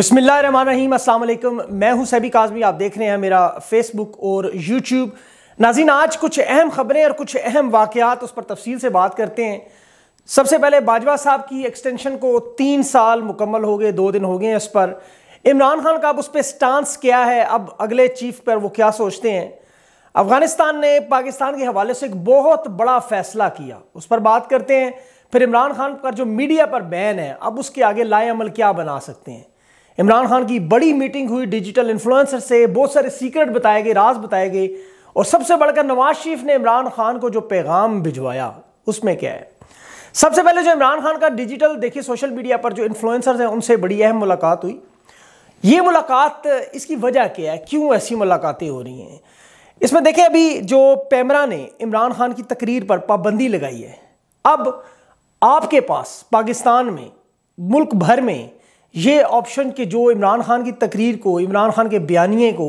बसमिलीम असल मैं हूं सैबी काजमी आप देख रहे हैं मेरा फेसबुक और यूट्यूब नाजीन आज कुछ अहम ख़बरें और कुछ अहम वाक़ात उस पर तफसील से बात करते हैं सबसे पहले बाजवा साहब की एक्सटेंशन को तीन साल मुकम्मल हो गए दो दिन हो गए हैं इस पर इमरान खान का अब उस पर स्टांस क्या है अब अगले चीफ पर वो क्या सोचते हैं अफ़गानिस्तान ने पाकिस्तान के हवाले से एक बहुत बड़ा फ़ैसला किया उस पर बात करते हैं फिर इमरान खान का जो मीडिया पर बैन है अब उसके आगे लाए अमल क्या बना सकते हैं इमरान खान की बड़ी मीटिंग हुई डिजिटल इन्फ्लुएंसर से बहुत सारे सीक्रेट बताए गए राज बताए गए और सबसे बढ़कर नवाज शरीफ ने इमरान खान को जो पैगाम भिजवाया उसमें क्या है सबसे पहले जो इमरान खान का डिजिटल देखिए सोशल मीडिया पर जो इन्फ्लुएंसर्स हैं उनसे बड़ी अहम मुलाकात हुई ये मुलाकात इसकी वजह क्या है क्यों ऐसी मुलाकातें हो रही हैं इसमें देखें अभी जो पैमरा ने इमरान खान की तकरीर पर पाबंदी लगाई है अब आपके पास पाकिस्तान में मुल्क भर में ये ऑप्शन कि जो इमरान खान की तकरीर को इमरान खान के बयानिए को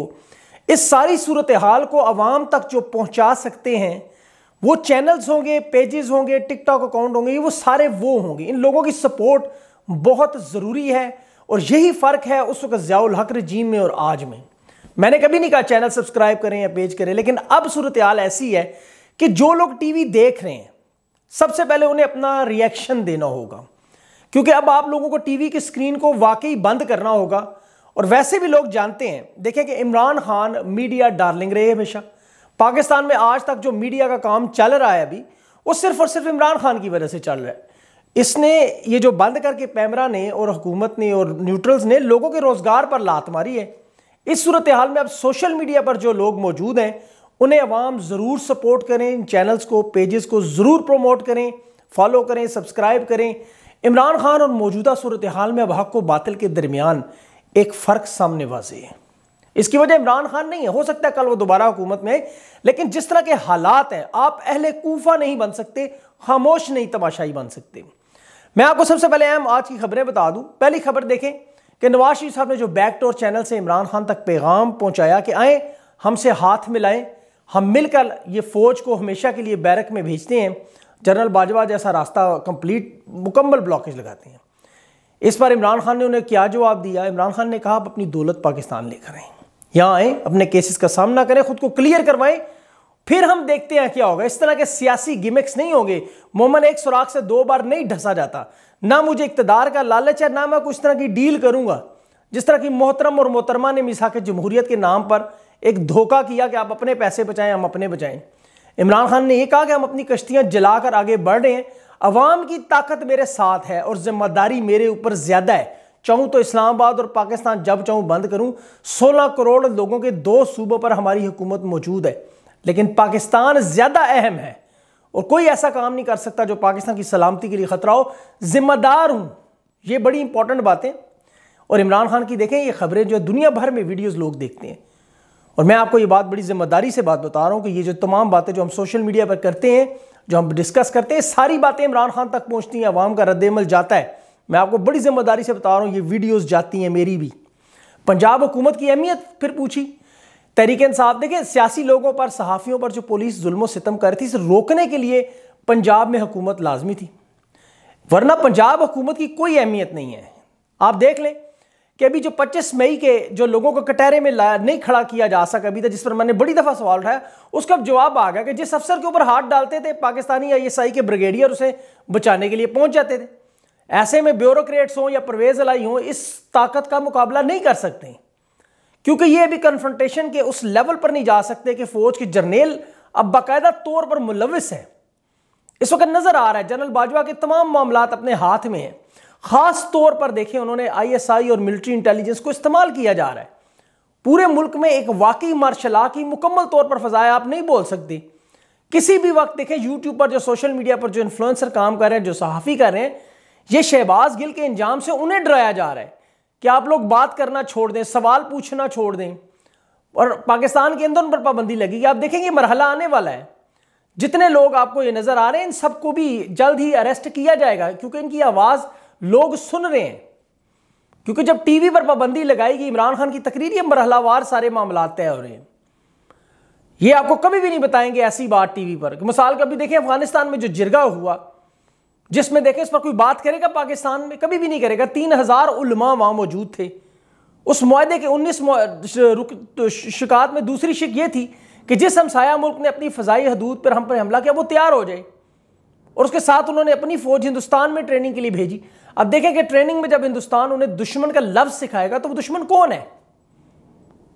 इस सारी सूरत हाल को आवाम तक जो पहुँचा सकते हैं वो चैनल्स होंगे पेजेस होंगे टिकटॉक अकाउंट होंगे वो सारे वो होंगे इन लोगों की सपोर्ट बहुत ज़रूरी है और यही फ़र्क है उस वक्त ज़ियाउल हक रजीम में और आज में मैंने कभी नहीं कहा चैनल सब्सक्राइब करें या पेज करें लेकिन अब सूरत हाल ऐसी है कि जो लोग टीवी देख रहे हैं सबसे पहले उन्हें अपना रिएक्शन देना होगा क्योंकि अब आप लोगों को टीवी की स्क्रीन को वाकई बंद करना होगा और वैसे भी लोग जानते हैं देखें कि इमरान खान मीडिया डार्लिंग रहे हमेशा पाकिस्तान में आज तक जो मीडिया का काम चल रहा है अभी वो सिर्फ और सिर्फ इमरान खान की वजह से चल रहा है इसने ये जो बंद करके पैमरा ने और हुकूमत ने और न्यूट्रल्स ने लोगों के रोज़गार पर लात मारी है इस सूरत हाल में अब सोशल मीडिया पर जो लोग मौजूद हैं उन्हें अवाम ज़रूर सपोर्ट करें चैनल्स को पेजेस को ज़रूर प्रमोट करें फॉलो करें सब्सक्राइब करें इमरान खान और मौजूदा सूरत हाल में अब हक व बातिल के दरमियान एक फ़र्क सामने वाजे है इसकी वजह इमरान खान नहीं है हो सकता है कल वो दोबारा हुकूमत में लेकिन जिस तरह के हालात हैं आप अहले कोफा नहीं बन सकते खामोश नहीं तमाशाई बन सकते मैं आपको सबसे पहले अहम आज की खबरें बता दूं पहली खबर देखें कि नवाज शरीफ साहब ने जो बैकडोर चैनल से इमरान खान तक पैगाम पहुंचाया कि आए हमसे हाथ मिलाएं हम मिलकर ये फौज को हमेशा के लिए बैरक में भेजते हैं जनरल बाजवा जैसा रास्ता कंप्लीट मुकम्मल ब्लॉकेज लगाते हैं इस बार इमरान खान ने उन्हें क्या जवाब दिया इमरान खान ने कहा आप अपनी दौलत पाकिस्तान लेकर आए यहाँ आए अपने केसेस का सामना करें खुद को क्लियर करवाएं फिर हम देखते हैं क्या होगा इस तरह के सियासी गिमिक्स नहीं होंगे मोमन एक सुराख से दो बार नहीं ढसा जाता ना मुझे इकतदार का लालच है ना मैं कुछ तरह की डील करूंगा जिस तरह की मोहतरम और मोहतरमा ने मिसा के जमहूरियत के नाम पर एक धोखा किया कि आप अपने पैसे बचाएं हम अपने बचाएं इमरान खान ने यह कहा कि हम अपनी कश्तियां जलाकर आगे बढ़ रहे हैं अवाम की ताकत मेरे साथ है और जिम्मेदारी मेरे ऊपर ज़्यादा है चाहूँ तो इस्लामाबाद और पाकिस्तान जब चाहूँ बंद करूँ सोलह करोड़ लोगों के दो सूबों पर हमारी हुकूमत मौजूद है लेकिन पाकिस्तान ज़्यादा अहम है और कोई ऐसा काम नहीं कर सकता जो पाकिस्तान की सलामती के लिए ख़तरा हो जिम्मेदार हूँ ये बड़ी इंपॉर्टेंट बातें और इमरान खान की देखें ये खबरें जो दुनिया भर में वीडियोज़ लोग देखते हैं और मैं आपको ये बात बड़ी जिम्मेदारी से बात बता रहा हूँ कि ये जो तमाम बातें जो हम सोशल मीडिया पर करते हैं जो हम डिस्कस करते हैं सारी बातें इमरान खान तक पहुँचती हैं अवाम का रद्दमल जाता है मैं आपको बड़ी जिम्मेदारी से बता रहा हूँ ये वीडियोज़ जाती हैं मेरी भी पंजाब हुकूमत की अहमियत फिर पूछी तहरीक इंसाफ देखें सियासी लोगों पर सहाफ़ियों पर जो पुलिस जुल्म सितम कर रही थी इसे रोकने के लिए पंजाब में हुकूमत लाजमी थी वरना पंजाब हुकूमत की कोई अहमियत नहीं है आप देख लें कि अभी जो 25 मई के जो लोगों को कटहरे में नहीं खड़ा किया जा सका अभी तक जिस पर मैंने बड़ी दफ़ा सवाल उठाया उसका अब जवाब आ गया कि जिस अफसर के ऊपर हाथ डालते थे पाकिस्तानी आई एस आई के ब्रिगेडियर उसे बचाने के लिए पहुँच जाते थे ऐसे में ब्यूरोक्रेट्स हों या परवेज अलाई हों इस ताकत का मुकाबला नहीं कर सकते क्योंकि ये अभी कन्फ्रंटेशन के उस लेवल पर नहीं जा सकते कि फ़ौज के जर्नेल अब बाकायदा तौर पर मुलविस है इस वक्त नज़र आ रहा है जनरल बाजवा के तमाम मामला अपने हाथ में हैं खास तौर पर देखें उन्होंने आईएसआई और मिलिट्री इंटेलिजेंस को इस्तेमाल किया जा रहा है पूरे मुल्क में एक वाकई मार्शला की मुकम्मल तौर पर फजाया आप नहीं बोल सकती किसी भी वक्त देखें यूट्यूब पर जो सोशल मीडिया पर जो इन्फ्लुएंसर काम कर रहे हैं जो सहाफ़ी कर रहे हैं ये शहबाज गिल के इंजाम से उन्हें डराया जा रहा है कि आप लोग बात करना छोड़ दें सवाल पूछना छोड़ दें और पाकिस्तान के अंदर उन पर पाबंदी लगेगी आप देखेंगे मरहला आने वाला है जितने लोग आपको ये नज़र आ रहे हैं इन सबको भी जल्द ही अरेस्ट किया जाएगा क्योंकि इनकी आवाज़ लोग सुन रहे हैं क्योंकि जब टीवी पर पाबंदी लगाई गई इमरान खान की तकरीरी मरहलावार सारे मामला तय हो रहे हैं ये आपको कभी भी नहीं बताएंगे ऐसी बात टीवी पर मिसाल कभी देखें अफगानिस्तान में जो जिरगा हुआ जिसमें देखें इस पर कोई बात करेगा पाकिस्तान में कभी भी नहीं करेगा तीन हज़ार उलमा वहां मौजूद थे उस माहे के उन्नीस तो शिकायत में दूसरी शिक ये थी कि जिस हमसाया मुल्क ने अपनी फ़जाई हदूद पर हम पर हमला किया वो तैयार हो जाए और उसके साथ उन्होंने अपनी फ़ौज हिंदुस्तान में ट्रेनिंग के लिए भेजी अब देखें कि ट्रेनिंग में जब हिंदुस्तान उन्हें दुश्मन का लफ्ज सिखाएगा तो वो दुश्मन कौन है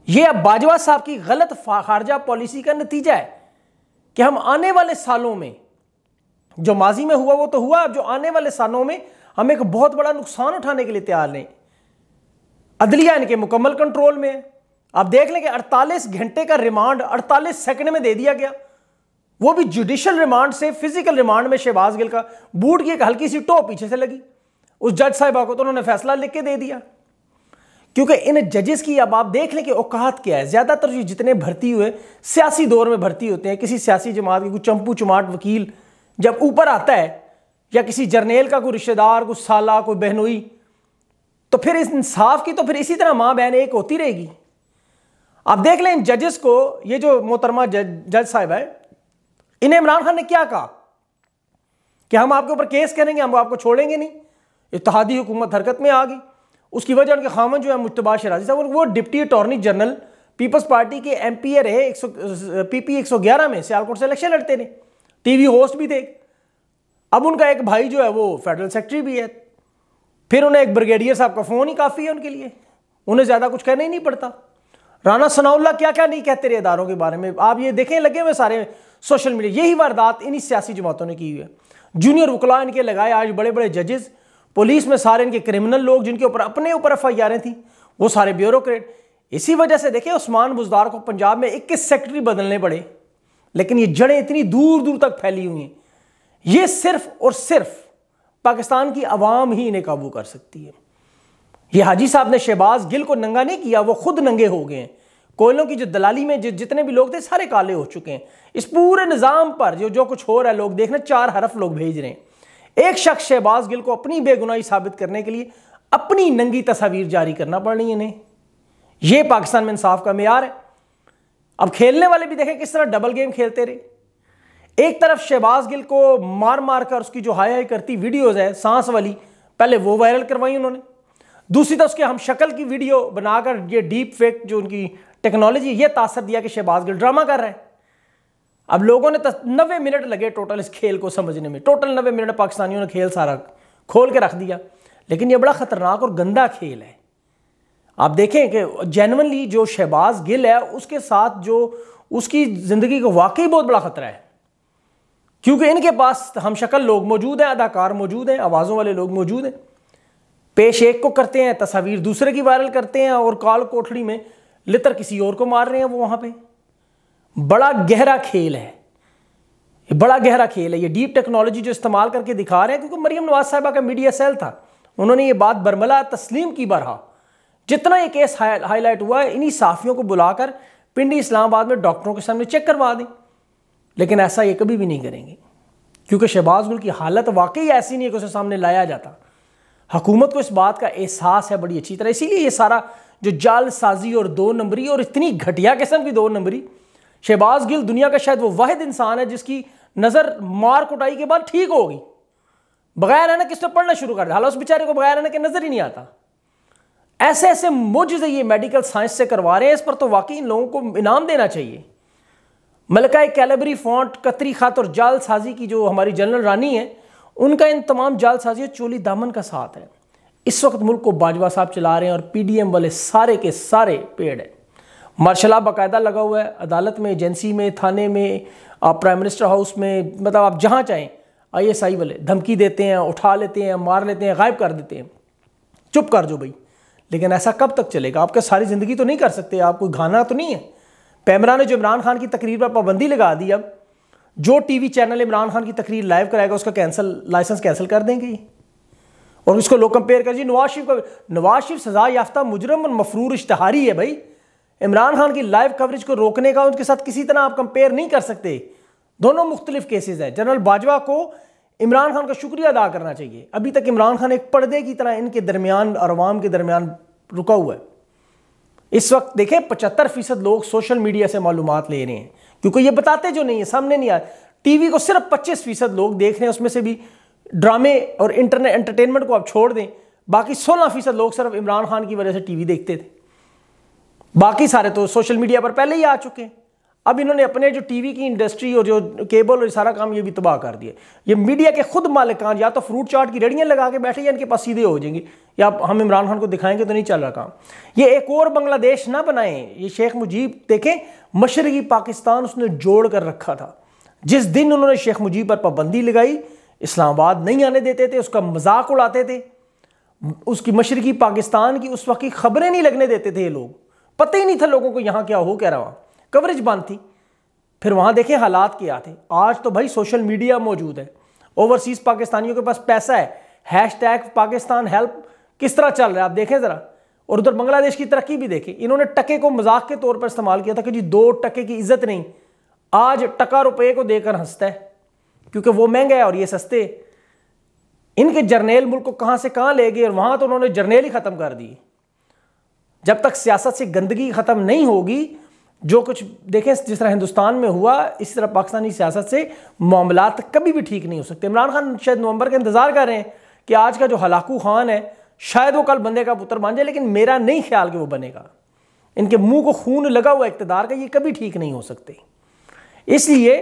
यह अब बाजवा साहब की गलत खारजा पॉलिसी का नतीजा है कि हम आने वाले सालों में जो माजी में हुआ वो तो हुआ अब जो आने वाले सालों में हम एक बहुत बड़ा नुकसान उठाने के लिए तैयार नहीं अदलिया इनके मुकम्मल कंट्रोल में है आप देख लें कि 48 घंटे का रिमांड 48 सेकंड में दे दिया गया वो भी जुडिशल रिमांड से फिजिकल रिमांड में शहबाज गिल का बूट की एक हल्की सी टो पीछे से लगी उस जज साहिबा को तो उन्होंने फैसला लिख के दे दिया क्योंकि इन जजेस की अब आप देख लें कि औकात क्या है ज़्यादातर जो जितने भर्ती हुए सियासी दौर में भर्ती होते हैं किसी सियासी जमात के कोई चंपू चमाट वकील जब ऊपर आता है या किसी जर्नेल का कोई रिश्तेदार कोई साला कोई बहनोई तो फिर इस इंसाफ की तो फिर इसी तरह माँ बहन एक होती रहेगी आप देख लें इन जजेस को ये जो मोहतरमा जज जज साहब है इन्हें इमरान खान ने क्या कहा कि हम आपके ऊपर केस करेंगे हम आपको छोड़ेंगे नहीं इतिहादी हुकूमत हरकत में आ गई उसकी वजह उनके खामन जो है मुशतबा शराजी साहब वो deputy attorney general peoples party के एम पी ए रहे एक सौ पी पी एक सौ ग्यारह में सियालकोट से इलेक्शन लड़ते रहे टी वी होस्ट भी थे अब उनका एक भाई जो है वो फेडरल सेक्रेटरी भी है फिर उन्हें एक ब्रिगेडियर साहब का फ़ोन ही काफ़ी है उनके लिए उन्हें ज़्यादा कुछ कहना ही नहीं पड़ता राना सनाउल्ला क्या क्या नहीं कहते रहे इदारों के बारे में आप ये देखें लगे हुए सारे सोशल मीडिया यही वारदात इन्हीं सियासी जमातों ने की हुई है जूनियर वकला इनके लगाए आज बड़े बड़े जजेज़ पुलिस में सारे इनके क्रिमिनल लोग जिनके ऊपर अपने ऊपर एफ आई आरें थी वो सारे ब्यूरोक्रेट इसी वजह से देखे उस्मान बुजदार को पंजाब में इक्कीस सेक्रेटरी बदलने पड़े लेकिन ये जड़ें इतनी दूर दूर तक फैली हुई हैं ये सिर्फ और सिर्फ पाकिस्तान की आवाम ही इन्हें काबू कर सकती है ये हाजी साहब ने शहबाज गिल को नंगा नहीं किया वो खुद नंगे हो गए हैं कोयलों की जो दलाली में जितने भी लोग थे सारे काले हो चुके हैं इस पूरे निज़ाम पर जो जो कुछ हो रहा है लोग देखना चार हरफ लोग भेज रहे हैं एक शख्स शहबाज गिल को अपनी बेगुनाही साबित करने के लिए अपनी नंगी तस्वीर जारी करना पड़ रही है इन्हें यह पाकिस्तान में इंसाफ का मैार है अब खेलने वाले भी देखें किस तरह डबल गेम खेलते रहे एक तरफ शहबाज गिल को मार मार कर उसकी जो हाई हाई करती वीडियोज है सांस वाली पहले वो वायरल करवाई उन्होंने दूसरी तरफ उसके हम शक्ल की वीडियो बनाकर ये डीप फेक जो उनकी टेक्नोलॉजी ये तासर दिया कि शहबाज गिल ड्रामा कर रहे हैं अब लोगों ने नबे मिनट लगे टोटल इस खेल को समझने में टोटल नबे मिनट पाकिस्तानियों ने खेल सारा खोल के रख दिया लेकिन ये बड़ा ख़तरनाक और गंदा खेल है आप देखें कि जेनवनली जो शहबाज गिल है उसके साथ जो उसकी ज़िंदगी को वाकई बहुत बड़ा ख़तरा है क्योंकि इनके पास हम शक्ल लोग मौजूद हैं अदाकार मौजूद हैं आवाज़ों वाले लोग मौजूद हैं पेश एक को करते हैं तस्वीर दूसरे की वायरल करते हैं और काल कोठड़ी में लितर किसी और को मार रहे हैं वो वहाँ पर बड़ा गहरा खेल है ये बड़ा गहरा खेल है ये डीप टेक्नोलॉजी जो इस्तेमाल करके दिखा रहे हैं क्योंकि मरियम नवाज साहबा का मीडिया सेल था उन्होंने ये बात बर्मला तस्लीम की बरहा जितना ये केस हाईलाइट हुआ है इन्हीं साफियों को बुलाकर पिंडी इस्लामाबाद में डॉक्टरों के सामने चेक करवा दें लेकिन ऐसा ये कभी भी नहीं करेंगे क्योंकि शहबाज गुल की हालत वाकई ऐसी नहीं है कि उसे सामने लाया जाता हकूमत को इस बात का एहसास है बड़ी अच्छी तरह इसीलिए ये सारा जो जाल साजी और दो नंबरी और इतनी घटिया किस्म की दो नंबरी शहबाज गिल दुनिया का शायद वो वाहिद इंसान है जिसकी नज़र मार कुटाई के बाद ठीक होगी बगैर है ना किसने पढ़ना शुरू कर दिया हालांकि उस बेचारे को बगैर है ना कि नज़र ही नहीं आता ऐसे ऐसे मुझसे ये मेडिकल साइंस से करवा रहे हैं इस पर तो वाकई इन लोगों को इनाम देना चाहिए मलका कैलबरी फॉन्ट कतरी खात और जाल साजी की जो हमारी जनरल रानी है उनका इन तमाम जाल साजी और चोली दामन का साथ है इस वक्त मुल्क को बाजवा साहब चला रहे हैं और पीडीएम वाले सारे के सारे पेड़ हैं मार्शल आप बाकायदा लगा हुआ है अदालत में एजेंसी में थाने में आप प्राइम मिनिस्टर हाउस में मतलब आप जहाँ चाहें आईएसआई वाले धमकी देते हैं उठा लेते हैं मार लेते हैं गायब कर देते हैं चुप कर जो भाई लेकिन ऐसा कब तक चलेगा आपका सारी ज़िंदगी तो नहीं कर सकते आप कोई घाना तो नहीं है पैमरा ने जो इमरान खान की तकरीर पर पाबंदी लगा दी अब जो टीवी चैनल इमरान खान की तकरीर लाइव कराएगा उसका कैंसिल लाइसेंस कैंसिल कर देंगे और उसको लोग कंपेयर कर जी नवाज शरीफ का नवाज शरीफ सजा याफ्ता मुजरम और मफरूर इश्तहारी है भाई इमरान खान की लाइव कवरेज को रोकने का उनके साथ किसी तरह आप कंपेयर नहीं कर सकते दोनों मुख्तलिफ केसेज हैं जनरल बाजवा को इमरान खान का शुक्रिया अदा करना चाहिए अभी तक इमरान खान एक पर्दे की तरह इनके दरमियान और अवाम के दरमियान रुका हुआ है इस वक्त देखें पचहत्तर फीसद लोग सोशल मीडिया से मालूम ले रहे हैं क्योंकि ये बताते जो नहीं है सामने नहीं आए टीवी को सिर्फ पच्चीस फीसद लोग देख रहे हैं उसमें से भी ड्रामे और इंटरनेट एंटरटेनमेंट को आप छोड़ दें बाकी सोलह फीसद लोग सिर्फ इमरान खान की वजह से टीवी देखते थे बाकी सारे तो सोशल मीडिया पर पहले ही आ चुके हैं अब इन्होंने अपने जो टीवी की इंडस्ट्री और जो केबल और सारा काम ये भी तबाह कर दिया ये मीडिया के खुद मालिकान या तो फ्रूट चाट की रेड़ियाँ लगा के बैठे या इनके पास सीधे हो जाएंगे या हम इमरान खान को दिखाएंगे तो नहीं चल रहा काम ये एक और बांग्लादेश ना बनाएं ये शेख मुजीब देखें मशरकी पाकिस्तान उसने जोड़ कर रखा था जिस दिन उन्होंने शेख मुजीब पर पाबंदी लगाई इस्लामाबाद नहीं आने देते थे उसका मजाक उड़ाते थे उसकी मशरकी पाकिस्तान की उस वक्त की खबरें नहीं लगने देते थे ये लोग पता ही नहीं था लोगों को यहाँ क्या हो क्या रहा कवरेज बंद थी फिर वहाँ देखें हालात क्या थे आज तो भाई सोशल मीडिया मौजूद है ओवरसीज़ पाकिस्तानियों के पास पैसा है हैश टैग पाकिस्तान हेल्प किस तरह चल रहा है आप देखें ज़रा और उधर बांग्लादेश की तरक्की भी देखें इन्होंने टके को मजाक के तौर पर इस्तेमाल किया था कि जी दो टके की इज्जत नहीं आज टका रुपये को देकर हंसता है क्योंकि वो महंगा है और ये सस्ते इनके जर्नेल मुल्क को कहाँ से कहाँ ले गए और वहाँ तो उन्होंने जर्नेल ही ख़त्म कर दिए जब तक सियासत से गंदगी ख़त्म नहीं होगी जो कुछ देखें जिस तरह हिंदुस्तान में हुआ इस तरह पाकिस्तानी सियासत से मामला कभी भी ठीक नहीं हो सकते इमरान खान शायद नवंबर का इंतज़ार कर रहे हैं कि आज का जो हलाकू खान है शायद वो कल बंदे का पुत्र बन जाए लेकिन मेरा नहीं ख्याल कि वो बनेगा इनके मुंह को खून लगा हुआ इकतदार का ये कभी ठीक नहीं हो सकते इसलिए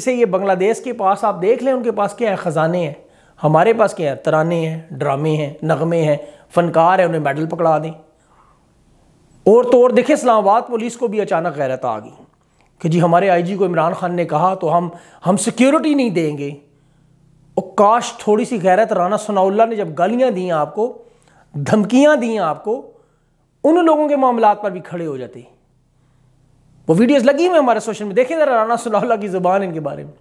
इसे ये बांग्लादेश के पास आप देख लें उनके पास क्या है ख़जाने हैं हमारे पास क्या है तराने हैं ड्रामे हैं नगमे हैं फ़नकार हैं उन्हें मेडल पकड़ा दें और तो और देखिए इस्लामाबाद पुलिस को भी अचानक गैरत आ गई कि जी हमारे आईजी को इमरान खान ने कहा तो हम हम सिक्योरिटी नहीं देंगे और काश थोड़ी सी गैरत राना सनाउल्ला ने जब गालियाँ दी आपको धमकियाँ दी आपको उन लोगों के मामला पर भी खड़े हो जाते वो वीडियोस लगी हुई हमारे सोशल में देखें ज़रा राना सनाउल्ला की ज़ुबान इनके बारे में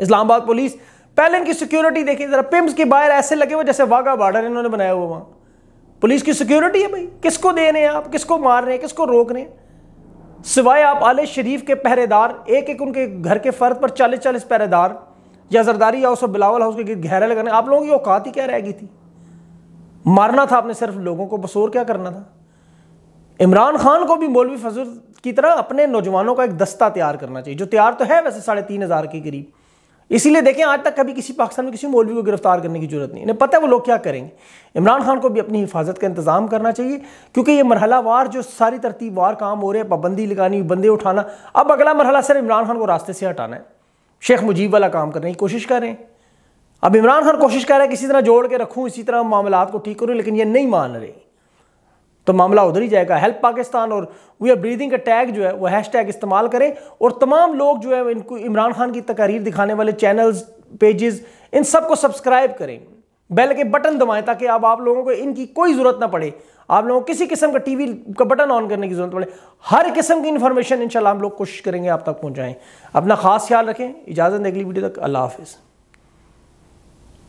इस्लामाबाद पुलिस पहले इनकी सिक्योरिटी देखें ज़रा पिम्स के बाहर ऐसे लगे हुए जैसे वाघा बॉर्डर इन्होंने बनाया हुआ वहाँ पुलिस की सिक्योरिटी है भाई किसको दे रहे हैं आप किसको मार रहे हैं किसको रोक रहे हैं सिवाय आप आले शरीफ के पहरेदार एक एक उनके घर के फर्द पर चालीस चालीस पहरेदार या जरदारी हाउस और बिलावल हाउस के गिर घेरा लगाने आप लोगों की औकात ही क्या रह गई थी मारना था आपने सिर्फ लोगों को बस और क्या करना था इमरान खान को भी मौलवी फजल की तरह अपने नौजवानों का एक दस्ता तैयार करना चाहिए जो तैयार तो है वैसे साढ़े तीन हज़ार के करीब इसीलिए देखें आज तक कभी किसी पाकिस्तान में किसी मौलवी को गिरफ्तार करने की जरूरत नहीं इन्हें पता है वो लोग क्या करेंगे इमरान खान को भी अपनी हिफाजत का इंतजाम करना चाहिए क्योंकि ये वार जो सारी तरतीब वार काम हो रहे हैं पाबंदी लगानी बंदे उठाना अब अगला मरहला सिर्फ इमरान खान को रास्ते से हटाना है शेख मुजीब वाला काम करने की कोशिश कर रहे हैं अब इमरान खान कोशिश कर रहे हैं किसी तरह जोड़ के रखूँ इसी तरह मामला को ठीक करूँ लेकिन ये नहीं मान रहे तो मामला उधर ही जाएगा हेल्प पाकिस्तान और वी आर ब्रीदिंग का टैग जो है वो हैश टैग इस्तेमाल करें और तमाम लोग जो है इनको इमरान खान की तकारीर दिखाने वाले चैनल्स पेजेस इन सबको सब्सक्राइब करें बेल के बटन दबाएं ताकि अब आप लोगों को इनकी कोई ज़रूरत ना पड़े आप लोगों को किसी किस्म का टीवी का बटन ऑन करने की ज़रूरत पड़े हर किस्म की इंफॉर्मेशन इंशाल्लाह हम लोग कोशिश करेंगे आप तक पहुंचाएं अपना खास ख्याल रखें इजाज़त अगली वीडियो तक अल्लाह हाफिज़